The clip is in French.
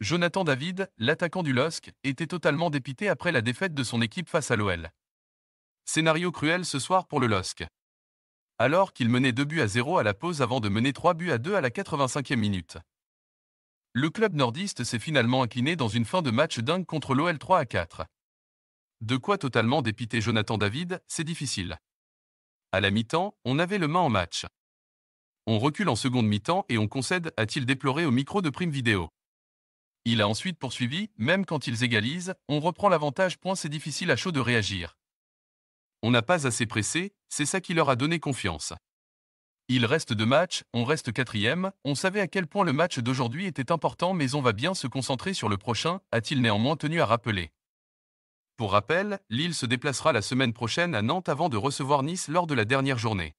Jonathan David, l'attaquant du LOSC, était totalement dépité après la défaite de son équipe face à l'OL. Scénario cruel ce soir pour le LOSC. Alors qu'il menait 2 buts à 0 à la pause avant de mener 3 buts à 2 à la 85e minute. Le club nordiste s'est finalement incliné dans une fin de match dingue contre l'OL 3 à 4. De quoi totalement dépiter Jonathan David, c'est difficile. À la mi-temps, on avait le main en match. On recule en seconde mi-temps et on concède, a-t-il déploré au micro de Prime Vidéo. Il a ensuite poursuivi, même quand ils égalisent, on reprend l'avantage point c'est difficile à chaud de réagir. On n'a pas assez pressé, c'est ça qui leur a donné confiance. Il reste deux matchs, on reste quatrième, on savait à quel point le match d'aujourd'hui était important mais on va bien se concentrer sur le prochain, a-t-il néanmoins tenu à rappeler. Pour rappel, Lille se déplacera la semaine prochaine à Nantes avant de recevoir Nice lors de la dernière journée.